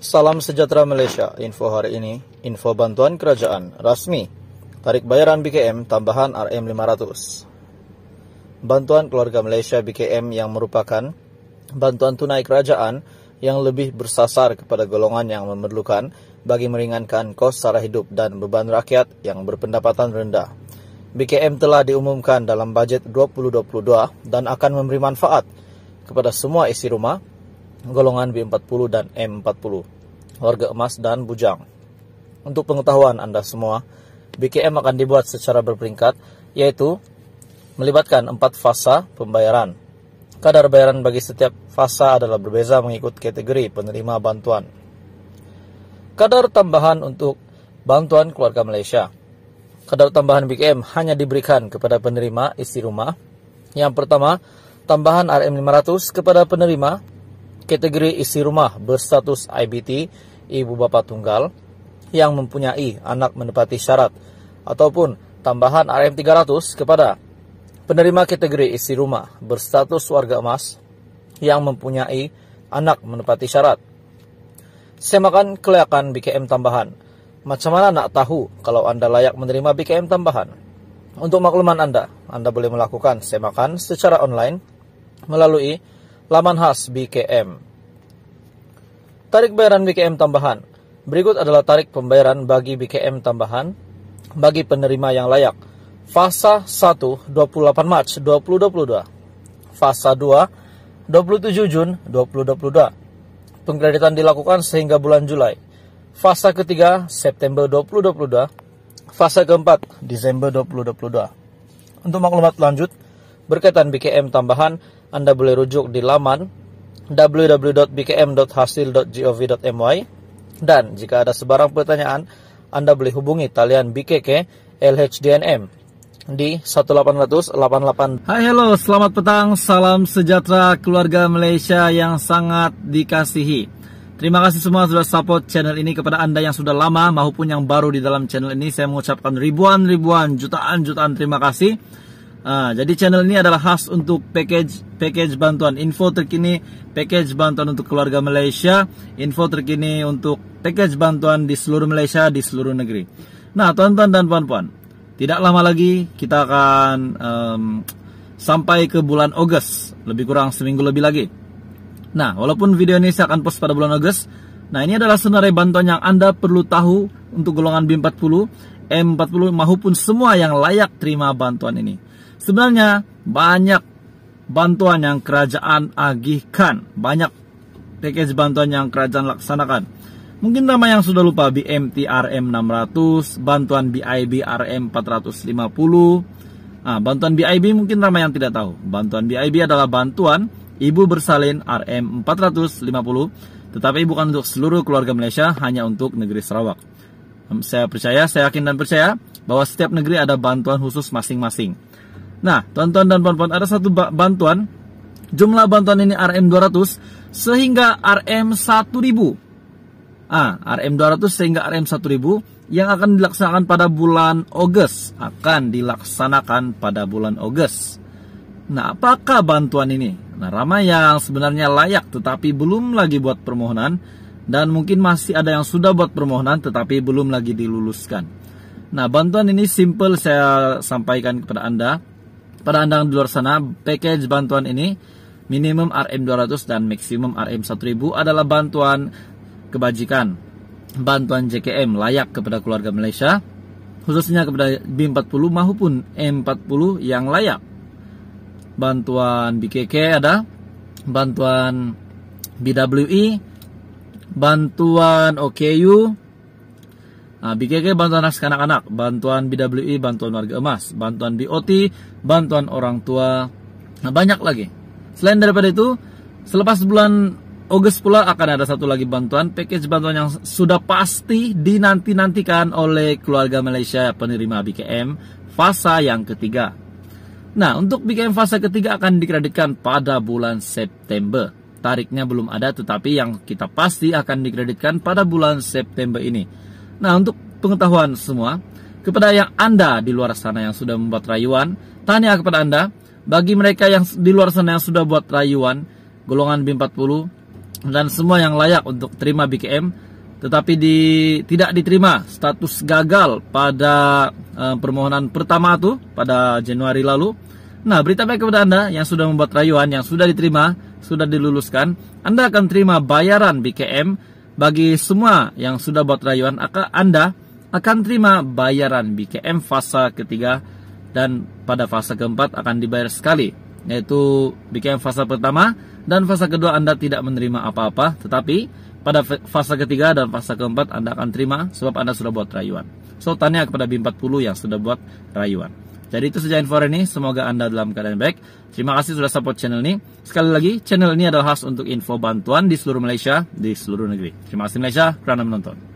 Salam sejahtera Malaysia. Info hari ini, info bantuan kerajaan rasmi. Tarik bayaran BKM tambahan RM500. Bantuan keluarga Malaysia BKM yang merupakan bantuan tunai kerajaan yang lebih bersasar kepada golongan yang memerlukan bagi meringankan kos sara hidup dan beban rakyat yang berpendapatan rendah. BKM telah diumumkan dalam bajet 2022 dan akan memberi manfaat kepada semua isi rumah golongan B40 dan M40, warga emas dan bujang. Untuk pengetahuan Anda semua, BKM akan dibuat secara berperingkat, yaitu melibatkan empat fasa pembayaran. Kadar bayaran bagi setiap fasa adalah berbeza mengikut kategori penerima bantuan. Kadar tambahan untuk bantuan keluarga Malaysia. Kadar tambahan BKM hanya diberikan kepada penerima isi rumah. Yang pertama, tambahan RM500 kepada penerima kategori isi rumah berstatus IBT, ibu bapak tunggal, yang mempunyai anak menepati syarat, ataupun tambahan RM300 kepada penerima kategori isi rumah berstatus warga emas yang mempunyai anak menepati syarat. Semakan kelayakan BKM tambahan. Macam mana nak tahu kalau Anda layak menerima BKM tambahan? Untuk makluman Anda, Anda boleh melakukan semakan secara online melalui laman khas BKM. Tarik bayaran BKM tambahan. Berikut adalah tarik pembayaran bagi BKM tambahan bagi penerima yang layak. Fasa 1 28 Mac 2022. Fasa 2 27 Jun 2022. Pengkreditan dilakukan sehingga bulan Julai. Fasa ketiga September 2022. Fasa keempat Desember 2022. Untuk maklumat lanjut berkaitan BKM tambahan anda boleh rujuk di laman www.bkm.hasil.gov.my dan jika ada sebarang pertanyaan, Anda boleh hubungi talian BKK LHDNM di 1888. Hai hello selamat petang, salam sejahtera keluarga Malaysia yang sangat dikasihi. Terima kasih semua sudah support channel ini kepada Anda yang sudah lama maupun yang baru di dalam channel ini. Saya mengucapkan ribuan-ribuan, jutaan-jutaan terima kasih. Ah, jadi channel ini adalah khas untuk package package bantuan info terkini, package bantuan untuk keluarga Malaysia, info terkini untuk package bantuan di seluruh Malaysia di seluruh negeri. Nah, tuan-tuan dan puan-puan, tidak lama lagi kita akan um, sampai ke bulan Ogos, lebih kurang seminggu lebih lagi. Nah, walaupun video ini saya akan post pada bulan Ogos, nah ini adalah senarai bantuan yang Anda perlu tahu untuk golongan B40, M40 maupun semua yang layak terima bantuan ini. Sebenarnya banyak bantuan yang kerajaan agihkan, banyak package bantuan yang kerajaan laksanakan. Mungkin nama yang sudah lupa BMT RM 600, bantuan BIB RM 450. Nah, bantuan BIB mungkin nama yang tidak tahu. Bantuan BIB adalah bantuan ibu bersalin RM 450, tetapi bukan untuk seluruh keluarga Malaysia, hanya untuk negeri Sarawak. Saya percaya, saya yakin dan percaya bahwa setiap negeri ada bantuan khusus masing-masing. Nah, tuan-tuan dan puan-puan, ada satu bantuan. Jumlah bantuan ini RM200 sehingga RM1000. Ah, RM200 sehingga RM1000 yang akan dilaksanakan pada bulan Agustus, akan dilaksanakan pada bulan Agustus. Nah, apakah bantuan ini? Nah, ramai yang sebenarnya layak tetapi belum lagi buat permohonan dan mungkin masih ada yang sudah buat permohonan tetapi belum lagi diluluskan. Nah, bantuan ini simple saya sampaikan kepada Anda pada Anda yang di luar sana, package bantuan ini minimum RM200 dan maksimum RM1000 adalah bantuan kebajikan, bantuan JKM layak kepada keluarga Malaysia, khususnya kepada B40 maupun M40 yang layak. Bantuan BKK ada, bantuan BWI, e, bantuan OKU, Nah, BKK bantuan anak anak-anak, bantuan BWI, bantuan warga emas, bantuan BOT, bantuan orang tua, nah banyak lagi. Selain daripada itu, selepas bulan Ogos pula akan ada satu lagi bantuan, package bantuan yang sudah pasti dinanti-nantikan oleh keluarga Malaysia penerima BKM fasa yang ketiga. Nah, untuk BKM fasa ketiga akan dikreditkan pada bulan September. Tariknya belum ada, tetapi yang kita pasti akan dikreditkan pada bulan September ini. Nah, untuk pengetahuan semua, kepada yang Anda di luar sana yang sudah membuat rayuan, tanya kepada Anda, bagi mereka yang di luar sana yang sudah buat rayuan, golongan B40 dan semua yang layak untuk terima BKM tetapi di, tidak diterima status gagal pada e, permohonan pertama itu pada Januari lalu. Nah, berita baik kepada Anda yang sudah membuat rayuan yang sudah diterima, sudah diluluskan, Anda akan terima bayaran BKM bagi semua yang sudah buat rayuan Anda akan terima bayaran BKM fase ketiga dan pada fase keempat akan dibayar sekali yaitu BKM fase pertama dan fase kedua Anda tidak menerima apa-apa tetapi pada fase ketiga dan fase keempat Anda akan terima sebab Anda sudah buat rayuan. So tanya kepada b 40 yang sudah buat rayuan. Jadi itu saja info hari ini, semoga Anda dalam keadaan baik. Terima kasih sudah support channel ini. Sekali lagi, channel ini adalah khas untuk info bantuan di seluruh Malaysia, di seluruh negeri. Terima kasih Malaysia kerana menonton.